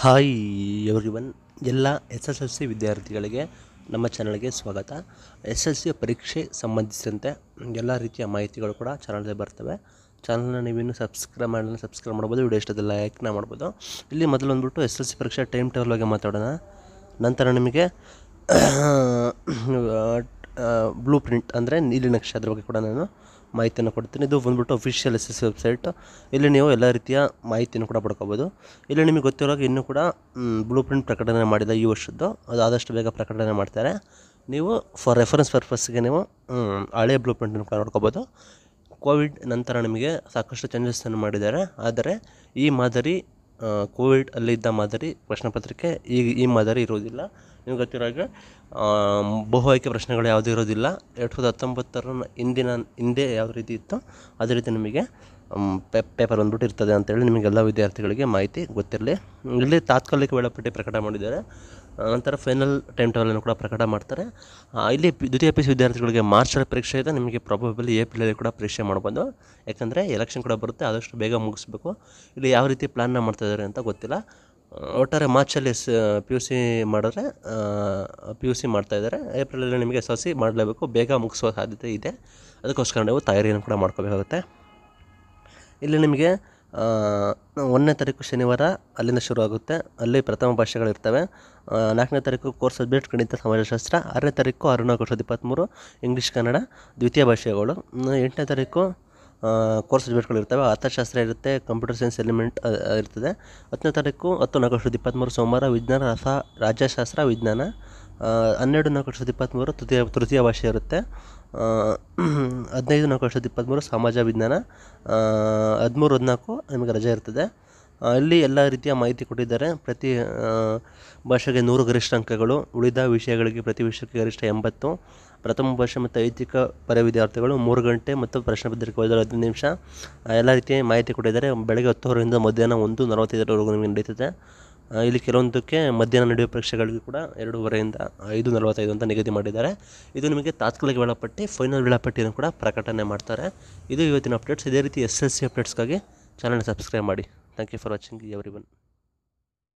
hi everyone ಎಲ್ಲ S S L C ವಿದ್ಯಾರ್ಥಿಗಳಿಗೆ ನಮ್ಮ ಚಾನಲ್ಗೆ ಸ್ವಾಗತ ಎಸ್ ಎಲ್ ಸಿ ಪರೀಕ್ಷೆ ಸಂಬಂಧಿಸಿದಂತೆ ಎಲ್ಲ ರೀತಿಯ ಮಾಹಿತಿಗಳು ಕೂಡ ಚಾನಲ್ಗೆ ಬರ್ತವೆ ಚಾನಲ್ನ ಇನ್ನೂ ಸಬ್ಸ್ಕ್ರೈಬ್ ಮಾಡಲು ಸಬ್ಸ್ಕ್ರೈಬ್ ಮಾಡ್ಬೋದು ವಿಡಿಯೋ ಇಷ್ಟದಲ್ಲ ಲೈಕ್ನ ಮಾಡ್ಬೋದು ಇಲ್ಲಿ ಮೊದಲು ಬಂದುಬಿಟ್ಟು ಎಸ್ ಎಲ್ ಸಿ ಪರೀಕ್ಷೆ ಟೈಮ್ ಟೇಬಲ್ ಬಗ್ಗೆ ಮಾತಾಡೋಣ ನಂತರ ನಿಮಗೆ ಬ್ಲೂ ಪ್ರಿಂಟ್ ಅಂದರೆ ನೀಲಿ ನಕ್ಷೆ ಅದ್ರ ಬಗ್ಗೆ ಕೂಡ ನಾನು ಮಾಹಿತಿಯನ್ನು ಕೊಡ್ತೀನಿ ಇದು ಬಂದುಬಿಟ್ಟು ಅಫಿಷಿಯಲ್ ಎಸ್ ಎಸ್ ವೆಬ್ಸೈಟ್ ಇಲ್ಲಿ ನೀವು ಎಲ್ಲ ರೀತಿಯ ಮಾಹಿತಿಯನ್ನು ಕೂಡ ಪಡ್ಕೋಬೋದು ಇಲ್ಲಿ ನಿಮಗೆ ಗೊತ್ತಿರೋವಾಗ ಇನ್ನೂ ಕೂಡ ಬ್ಲೂ ಪ್ರಿಂಟ್ ಪ್ರಕಟಣೆ ಮಾಡಿಲ್ಲ ಈ ವರ್ಷದ್ದು ಅದು ಆದಷ್ಟು ಬೇಗ ಪ್ರಕಟಣೆ ಮಾಡ್ತಾರೆ ನೀವು ಫಾರ್ ರೆಫರೆನ್ಸ್ ಪರ್ಪಸ್ಗೆ ನೀವು ಹಳೆಯ ಬ್ಲೂ ಪ್ರಿಂಟನ್ನು ಕೂಡ ನೋಡ್ಕೋಬೋದು ಕೋವಿಡ್ ನಂತರ ನಿಮಗೆ ಸಾಕಷ್ಟು ಚೇಂಜಸ್ಸನ್ನು ಮಾಡಿದ್ದಾರೆ ಆದರೆ ಈ ಮಾದರಿ ಕೋವಿಡ್ ಅಲ್ಲಿದ್ದ ಮಾದರಿ ಪ್ರಶ್ನೆ ಪತ್ರಿಕೆ ಈಗ ಈ ಮಾದರಿ ಇರೋದಿಲ್ಲ ನಿಮ್ಗೆ ಗೊತ್ತಿರೋ ಹಾಗೆ ಬಹು ಆಯ್ಕೆ ಪ್ರಶ್ನೆಗಳು ಯಾವುದೂ ಇರೋದಿಲ್ಲ ಎರಡು ಸಾವಿರದ ಹತ್ತೊಂಬತ್ತರ ಹಿಂದಿನ ಹಿಂದೆ ಯಾವ ರೀತಿ ಇತ್ತು ಅದೇ ರೀತಿ ನಿಮಗೆ ಪೇಪರ್ ಬಂದ್ಬಿಟ್ಟು ಇರ್ತದೆ ಅಂತೇಳಿ ನಿಮಗೆಲ್ಲ ವಿದ್ಯಾರ್ಥಿಗಳಿಗೆ ಮಾಹಿತಿ ಗೊತ್ತಿರಲಿ ಇಲ್ಲಿ ತಾತ್ಕಾಲಿಕ ವೇಳಾಪಟ್ಟಿ ಪ್ರಕಟ ಮಾಡಿದ್ದಾರೆ ನಂತರ ಫೈನಲ್ ಟೈಮ್ ಟೇಬಲನ್ನು ಕೂಡ ಪ್ರಕಟ ಮಾಡ್ತಾರೆ ಇಲ್ಲಿ ದ್ವಿತೀಯ ಪಿ ಸಿ ವಿದ್ಯಾರ್ಥಿಗಳಿಗೆ ಮಾರ್ಚಲ್ಲಿ ಪರೀಕ್ಷೆ ಇದೆ ನಿಮಗೆ ಪ್ರಾಬಬಲಿ ಏಪ್ರಿಲಲ್ಲಿ ಕೂಡ ಪರೀಕ್ಷೆ ಮಾಡ್ಬೋದು ಯಾಕಂದರೆ ಎಲೆಕ್ಷನ್ ಕೂಡ ಬರುತ್ತೆ ಆದಷ್ಟು ಬೇಗ ಮುಗಿಸ್ಬೇಕು ಇಲ್ಲಿ ಯಾವ ರೀತಿ ಪ್ಲ್ಯಾನ್ನ ಮಾಡ್ತಾಯಿದ್ದಾರೆ ಅಂತ ಗೊತ್ತಿಲ್ಲ ಒಟ್ಟಾರೆ ಮಾರ್ಚಲ್ಲಿ ಸ್ ಪಿ ಯು ಸಿ ಮಾಡಿದ್ರೆ ಪಿ ಯು ಸಿ ಇದ್ದಾರೆ ಏಪ್ರಿಲಲ್ಲಿ ನಿಮಗೆ ಎಸ್ ಸಿ ಮಾಡಲೇಬೇಕು ಬೇಗ ಮುಗಿಸುವ ಸಾಧ್ಯತೆ ಇದೆ ಅದಕ್ಕೋಸ್ಕರ ನೀವು ತಯಾರಿಯನ್ನು ಕೂಡ ಮಾಡ್ಕೋಬೇಕಾಗುತ್ತೆ ಇಲ್ಲಿ ನಿಮಗೆ ಒಂದನೇ ತಾರೀಕು ಶನಿವಾರ ಅಲ್ಲಿಂದ ಶುರುವಾಗುತ್ತೆ ಅಲ್ಲಿ ಪ್ರಥಮ ಭಾಷೆಗಳಿರ್ತವೆ ನಾಲ್ಕನೇ ತಾರೀಕು ಕೋರ್ಸ್ ಸಬ್ಜೆಕ್ಟ್ ಗಣಿತ ಸಮಾಜಶಾಸ್ತ್ರ ಆರನೇ ತಾರೀಕು ಅರುಣ ಕೋರ್ಸ್ ಇಪ್ಪತ್ತ್ಮೂರು ಇಂಗ್ಲೀಷ್ ಕನ್ನಡ ದ್ವಿತೀಯ ಭಾಷೆಗಳು ಎಂಟನೇ ತಾರೀಕು ಕೋರ್ಸ್ ಸಬ್ಜೆಕ್ಟ್ಗಳು ಇರ್ತವೆ ಅರ್ಥಶಾಸ್ತ್ರ ಇರುತ್ತೆ ಕಂಪ್ಯೂಟರ್ ಸೈನ್ಸ್ ಎಲಿಮೆಂಟ್ ಇರ್ತದೆ ಹತ್ತನೇ ತಾರೀಕು ಹತ್ತು ನಾಲ್ಕು ಇಪ್ಪತ್ತ್ಮೂರು ಸೋಮವಾರ ವಿಜ್ಞಾನ ರಸ ರಾಜ್ಯಶಾಸ್ತ್ರ ವಿಜ್ಞಾನ ಹನ್ನೆರಡು ನಾಲ್ಕು ಇಪ್ಪತ್ತ್ಮೂರು ತೃತೀಯ ತೃತೀಯ ಭಾಷೆ ಇರುತ್ತೆ ಹದಿನೈದು ನಾಲ್ಕು ಇಪ್ಪತ್ತ್ಮೂರು ಸಮಾಜ ವಿಜ್ಞಾನ ಹದಿಮೂರು ಹದಿನಾಲ್ಕು ನಿಮಗೆ ರಜೆ ಇರ್ತದೆ ಅಲ್ಲಿ ಎಲ್ಲ ರೀತಿಯ ಮಾಹಿತಿ ಕೊಟ್ಟಿದ್ದಾರೆ ಪ್ರತಿ ಭಾಷೆಗೆ ನೂರು ಗರಿಷ್ಠ ಅಂಕಗಳು ಉಳಿದ ವಿಷಯಗಳಿಗೆ ಪ್ರತಿ ವಿಷಯಕ್ಕೆ ಗರಿಷ್ಠ ಎಂಬತ್ತು ಪ್ರಥಮ ಭಾಷೆ ಮತ್ತು ಐತಿಕ ಪರ ವಿದ್ಯಾರ್ಥಿಗಳು ಮೂರು ಗಂಟೆ ಮತ್ತು ಪ್ರಶ್ನೆ ಪತ್ರಿಕೆ ಓದಲು ಹದಿನೈದು ನಿಮಿಷ ಎಲ್ಲ ರೀತಿಯ ಮಾಹಿತಿ ಕೊಟ್ಟಿದ್ದಾರೆ ಬೆಳಗ್ಗೆ ಹತ್ತುವರೆಯಿಂದ ಮಧ್ಯಾಹ್ನ ಒಂದು ನಲವತ್ತೈದರವರೆಗೂ ನಿಮಗೆ ನಡೀತದೆ ಇಲ್ಲಿ ಕೆಲವೊಂದಕ್ಕೆ ಮಧ್ಯಾಹ್ನ ನಡೆಯುವ ಪರೀಕ್ಷೆಗಳಿಗೂ ಕೂಡ ಎರಡೂವರೆಯಿಂದ ಐದು ನಲವತ್ತೈದು ಅಂತ ನಿಗದಿ ಮಾಡಿದ್ದಾರೆ ಇದು ನಿಮಗೆ ತಾತ್ಕಾಲಿಕ ವೇಳಾಪಟ್ಟಿ ಫೈನಲ್ ವೇಳಾಪಟ್ಟಿಯನ್ನು ಕೂಡ ಪ್ರಕಟಣೆ ಮಾಡ್ತಾರೆ ಇದು ಇವತ್ತಿನ ಅಪ್ಡೇಟ್ಸ್ ಇದೇ ರೀತಿ ಎಸ್ ಎಸ್ ಸಿ ಅಪ್ಡೇಟ್ಸ್ಗಾಗಿ ಚಾನಲ್ ಸಬ್ಸ್ಕ್ರೈಬ್ ಮಾಡಿ thank you for watching every one